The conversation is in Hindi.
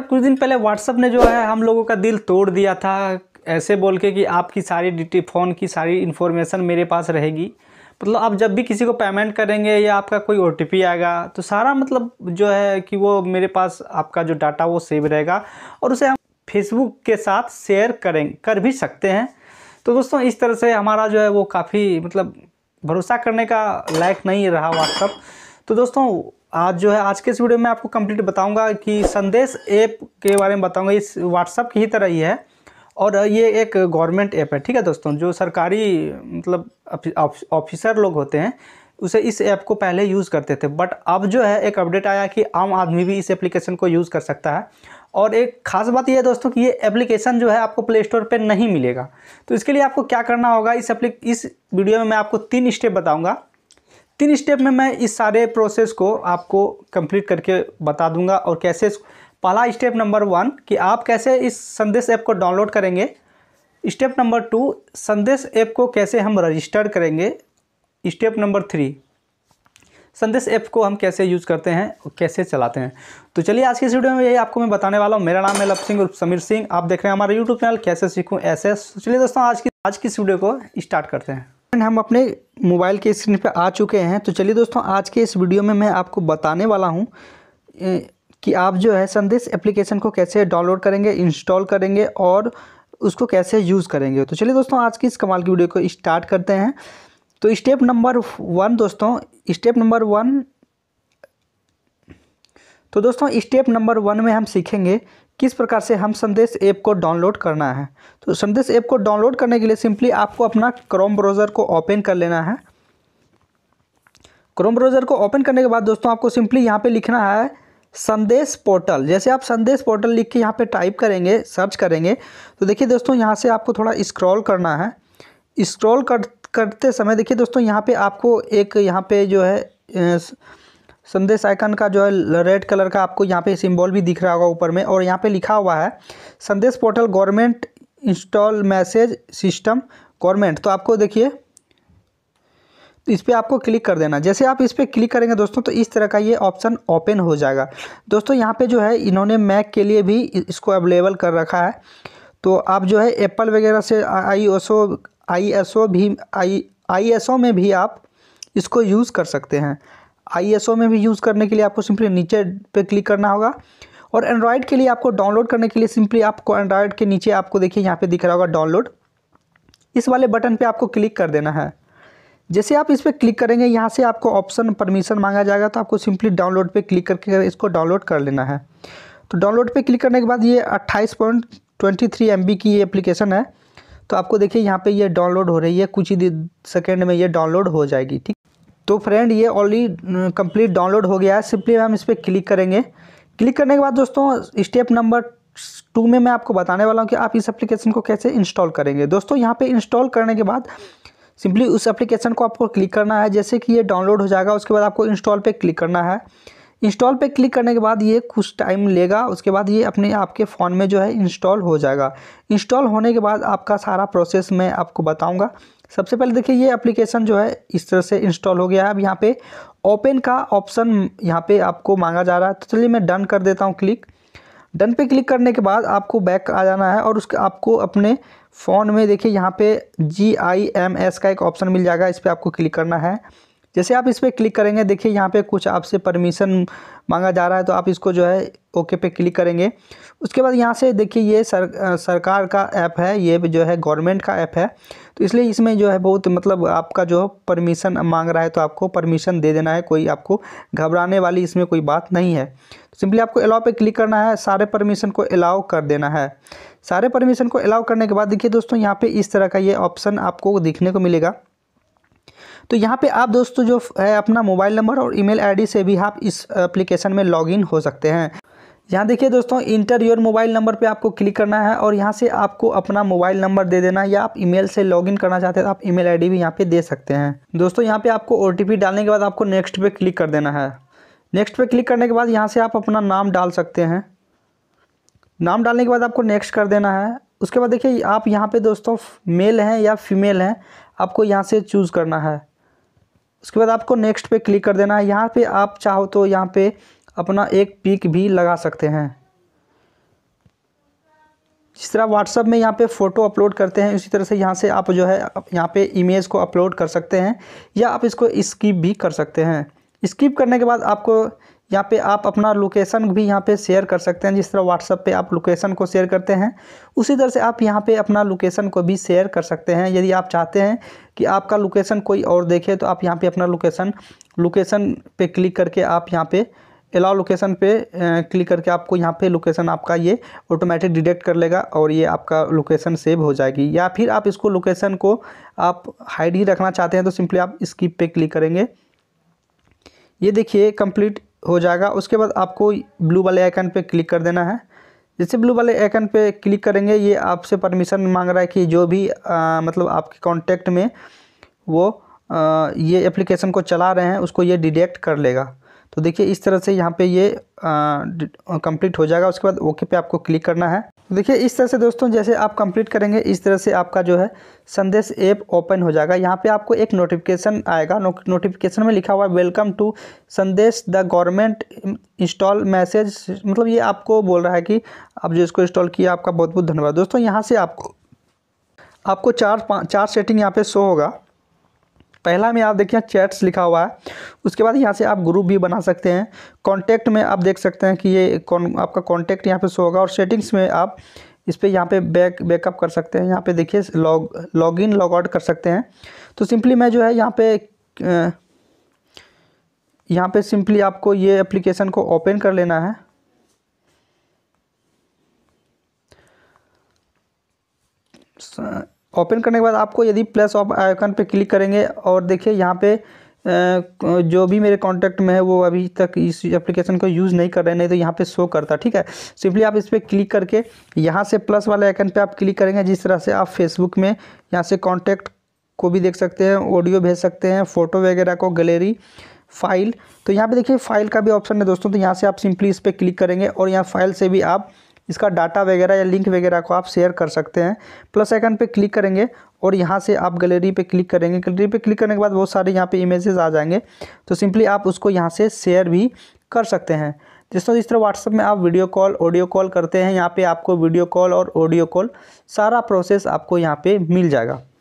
कुछ दिन पहले व्हाट्सअप ने जो है हम लोगों का दिल तोड़ दिया था ऐसे बोल के कि आपकी सारी डिटी फ़ोन की सारी इन्फॉर्मेशन मेरे पास रहेगी मतलब आप जब भी किसी को पेमेंट करेंगे या आपका कोई ओ आएगा तो सारा मतलब जो है कि वो मेरे पास आपका जो डाटा वो सेव रहेगा और उसे हम फेसबुक के साथ शेयर करें कर भी सकते हैं तो दोस्तों इस तरह से हमारा जो है वो काफ़ी मतलब भरोसा करने का लायक नहीं रहा व्हाट्सअप तो दोस्तों आज जो है आज के इस वीडियो में आपको कंप्लीट बताऊंगा कि संदेश ऐप के बारे में बताऊंगा इस व्हाट्सअप की ही तरह ही है और ये एक गवर्नमेंट ऐप है ठीक है दोस्तों जो सरकारी मतलब ऑफिसर लोग होते हैं उसे इस ऐप को पहले यूज़ करते थे बट अब जो है एक अपडेट आया कि आम आदमी भी इस एप्लीकेशन को यूज़ कर सकता है और एक खास बात यह है दोस्तों कि ये एप्लीकेशन जो है आपको प्ले स्टोर पर नहीं मिलेगा तो इसके लिए आपको क्या करना होगा इस एप्ली इस वीडियो में मैं आपको तीन स्टेप बताऊँगा तीन स्टेप में मैं इस सारे प्रोसेस को आपको कंप्लीट करके बता दूंगा और कैसे पहला स्टेप नंबर वन कि आप कैसे इस संदेश ऐप को डाउनलोड करेंगे step number two Sandesh app को कैसे हम रजिस्टर करेंगे step number three Sandesh app को हम कैसे यूज़ करते हैं और कैसे चलाते हैं तो चलिए आज की इस वीडियो में यही आपको मैं बताने वाला हूँ मेरा नाम है लव सिंह और समीर सिंह आप देख रहे हैं हमारा यूट्यूब चैनल कैसे सीखूँ ऐसे तो चलिए दोस्तों आज की आज की इस वीडियो को स्टार्ट करते हैं हम अपने मोबाइल के स्क्रीन पे आ चुके हैं तो चलिए दोस्तों आज के इस वीडियो में मैं आपको बताने वाला हूँ कि आप जो है संदेश एप्लीकेशन को कैसे डाउनलोड करेंगे इंस्टॉल करेंगे और उसको कैसे यूज़ करेंगे तो चलिए दोस्तों आज की इस कमाल की वीडियो को स्टार्ट करते हैं तो स्टेप नंबर वन दोस्तों स्टेप नंबर वन तो दोस्तों स्टेप नंबर वन में हम सीखेंगे किस प्रकार से हम संदेश ऐप को डाउनलोड करना है तो संदेश ऐप को डाउनलोड करने के लिए सिंपली आपको अपना क्रोम ब्राउज़र को ओपन कर लेना है क्रोम ब्राउज़र को ओपन करने के बाद दोस्तों आपको सिंपली यहाँ पे लिखना है संदेश पोर्टल जैसे आप संदेश पोर्टल लिख के यहाँ पे टाइप करेंगे सर्च करेंगे तो देखिए दोस्तों यहाँ से आपको थोड़ा इस्क्रॉल करना है इस्क्रॉल कर करते समय देखिए दोस्तों यहाँ पे आपको एक यहाँ पे जो है संदेश आइकन का जो है रेड कलर का आपको यहाँ पे सिंबल भी दिख रहा होगा ऊपर में और यहाँ पे लिखा हुआ है Sandesh portal government install message system government तो आपको देखिए तो इस पर आपको क्लिक कर देना जैसे आप इस पर क्लिक करेंगे दोस्तों तो इस तरह का ये ऑप्शन ओपन हो जाएगा दोस्तों यहाँ पे जो है इन्होंने मैक के लिए भी इसको अवेलेबल कर रखा है तो आप जो है एप्पल वगैरह से आई आई एस ओ भी आई आई एस ओ में भी आप इसको यूज़ कर सकते हैं आईएसओ में भी यूज़ करने के लिए आपको सिंपली नीचे पे क्लिक करना होगा और एंड्रॉयड के लिए आपको डाउनलोड करने के लिए सिंपली आपको एंड्रॉयड के नीचे आपको देखिए यहाँ पे दिख रहा होगा डाउनलोड इस वाले बटन पे आपको क्लिक कर देना है जैसे आप इस पर क्लिक करेंगे यहाँ से आपको ऑप्शन परमिशन मांगा जाएगा तो आपको सिंपली डाउनलोड पर क्लिक करके इसको डाउनलोड कर लेना है तो डाउनलोड पर क्लिक करने के बाद ये अट्ठाईस पॉइंट ट्वेंटी थ्री एम बी की ये एप्लीकेशन है तो आपको देखिए यहाँ पर यह डाउनलोड हो रही है कुछ ही सेकेंड में ये डाउनलोड हो जाएगी ठीक तो फ्रेंड ये ऑलरेडी कंप्लीट डाउनलोड हो गया है सिंपली हम इस पर क्लिक करेंगे क्लिक करने के बाद दोस्तों स्टेप नंबर टू में मैं आपको बताने वाला हूँ कि आप इस एप्लीकेशन को कैसे इंस्टॉल करेंगे दोस्तों यहाँ पे इंस्टॉल करने के बाद सिंपली उस एप्लीकेशन को आपको क्लिक करना है जैसे कि ये डाउनलोड हो जाएगा उसके बाद आपको इंस्टॉल पर क्लिक करना है इंस्टॉल पे क्लिक करने के बाद ये कुछ टाइम लेगा उसके बाद ये अपने आपके फ़ोन में जो है इंस्टॉल हो जाएगा इंस्टॉल होने के बाद आपका सारा प्रोसेस मैं आपको बताऊँगा सबसे पहले देखिए ये एप्लीकेशन जो है इस तरह से इंस्टॉल हो गया है अब यहाँ पे ओपन का ऑप्शन यहाँ पे आपको मांगा जा रहा है तो चलिए मैं डन कर देता हूँ क्लिक डन पर क्लिक करने के बाद आपको बैक आ जाना है और उसके आपको अपने फ़ोन में देखिए यहाँ पे जी आई एम एस का एक ऑप्शन मिल जाएगा इस पर आपको क्लिक करना है जैसे आप इस पर क्लिक करेंगे देखिए यहाँ पे कुछ आपसे परमिशन मांगा जा रहा है तो आप इसको जो है ओके पे क्लिक करेंगे उसके बाद यहाँ से देखिए ये सर सरकार का ऐप है ये जो है गवर्नमेंट का ऐप है तो इसलिए इसमें जो है बहुत मतलब आपका जो परमिशन मांग रहा है तो आपको परमिशन दे देना है कोई आपको घबराने वाली इसमें कोई बात नहीं है सिंपली आपको अलाउ पे क्लिक करना है सारे परमिशन को अलाउ कर देना है सारे परमिशन को अलाउ करने के बाद देखिए दोस्तों यहाँ पे इस तरह का ये ऑप्शन आपको दिखने को मिलेगा तो यहाँ पे आप दोस्तों जो है अपना मोबाइल नंबर और ईमेल आईडी से भी आप इस एप्लीकेशन में लॉगिन हो सकते हैं यहाँ देखिए दोस्तों इंटर योर मोबाइल नंबर पे आपको क्लिक करना है और यहाँ से आपको अपना मोबाइल नंबर दे देना है या आप ईमेल से लॉगिन करना चाहते हैं तो आप ईमेल आईडी भी यहाँ पे दे सकते हैं दोस्तों यहाँ पे आपको ओ डालने के बाद आपको नेक्स्ट पे क्लिक कर देना है नेक्स्ट पे क्लिक करने के बाद यहाँ से आप अपना नाम डाल सकते हैं नाम डालने के बाद आपको नेक्स्ट कर देना है उसके बाद देखिए आप यहाँ पे दोस्तों मेल हैं या फीमेल हैं आपको यहाँ से चूज़ करना है उसके बाद आपको नेक्स्ट पे क्लिक कर देना है यहाँ पे आप चाहो तो यहाँ पे अपना एक पिक भी लगा सकते हैं जिस तरह व्हाट्सअप में यहाँ पे फ़ोटो अपलोड करते हैं उसी तरह से यहाँ से आप जो है यहाँ पे इमेज को अपलोड कर सकते हैं या आप इसको स्किप भी कर सकते हैं स्किप करने के बाद आपको यहाँ पे आप अपना लोकेशन भी यहाँ पे शेयर कर सकते हैं जिस तरह व्हाट्सअप पे आप लोकेशन को शेयर करते हैं उसी तरह से आप यहाँ पे अपना लोकेशन को भी शेयर कर सकते हैं यदि आप चाहते हैं कि आपका लोकेशन कोई और देखे तो आप यहाँ पे अपना लोकेशन लोकेशन पे क्लिक करके आप यहाँ पे अलाउ लोकेशन पे क्लिक करके आपको यहाँ पे लोकेशन आपका ये ऑटोमेटिक डिटेक्ट कर लेगा और ये आपका लोकेशन सेव हो जाएगी या फिर आप इसको लोकेशन को आप हाइड ही रखना चाहते हैं तो सिंपली आप स्किप पे क्लिक करेंगे ये देखिए कंप्लीट हो जाएगा उसके बाद आपको ब्लू वाले आइकन पे क्लिक कर देना है जैसे ब्लू वाले आइकन पे क्लिक करेंगे ये आपसे परमिशन मांग रहा है कि जो भी आ, मतलब आपके कॉन्टैक्ट में वो आ, ये एप्लीकेशन को चला रहे हैं उसको ये डिटेक्ट कर लेगा तो देखिए इस तरह से यहाँ पे ये कंप्लीट हो जाएगा उसके बाद ओके पे आपको क्लिक करना है देखिए इस तरह से दोस्तों जैसे आप कंप्लीट करेंगे इस तरह से आपका जो है संदेश ऐप ओपन हो जाएगा यहाँ पे आपको एक नोटिफिकेशन आएगा नो, नोटिफिकेशन में लिखा हुआ है welcome to Sandesh the government install message मतलब ये आपको बोल रहा है कि आप जो इसको इंस्टॉल किया आपका बहुत बहुत धन्यवाद दोस्तों यहाँ से आपको आपको चार चार सेटिंग यहाँ पर शो होगा पहला में आप देखिए चैट्स लिखा हुआ है उसके बाद यहाँ से आप ग्रुप भी बना सकते हैं कॉन्टैक्ट में आप देख सकते हैं कि ये कौन आपका कॉन्टैक्ट यहाँ पे शो होगा और सेटिंग्स में आप इस पर यहाँ पे बैक बैकअप कर सकते हैं यहाँ पे देखिए log log in log out कर सकते हैं तो सिंपली मैं जो है यहाँ पे यहाँ पे सिंपली आपको ये एप्लीकेशन को ओपन कर लेना है ओपन करने के बाद आपको यदि प्लस ऑफ आइकन पे क्लिक करेंगे और देखिए यहाँ पे जो भी मेरे कॉन्टैक्ट में है वो अभी तक इस एप्लीकेशन को यूज़ नहीं कर रहे नहीं तो यहाँ पे शो करता ठीक है सिंपली आप इस पर क्लिक करके यहाँ से प्लस वाले आइकन पे आप क्लिक करेंगे जिस तरह से आप फेसबुक में यहाँ से कॉन्टैक्ट को भी देख सकते हैं ऑडियो भेज सकते हैं फ़ोटो वगैरह को गैलरी फाइल तो यहाँ पर देखिए फाइल का भी ऑप्शन है दोस्तों तो यहाँ से आप सिंपली इस पर क्लिक करेंगे और यहाँ फाइल से भी आप इसका डाटा वगैरह या लिंक वगैरह को आप शेयर कर सकते हैं प्लस आइकन पे क्लिक करेंगे और यहाँ से आप गैलरी पे क्लिक करेंगे गैलरी पे क्लिक करने के बाद बहुत सारे यहाँ पे इमेजेस आ जाएंगे तो सिंपली आप उसको यहाँ से शेयर भी कर सकते हैं दोस्तों इस तरह व्हाट्सअप में आप वीडियो कॉल ऑडियो कॉल करते हैं यहाँ पे आपको वीडियो कॉल और ऑडियो कॉल सारा प्रोसेस आपको यहाँ पे मिल जाएगा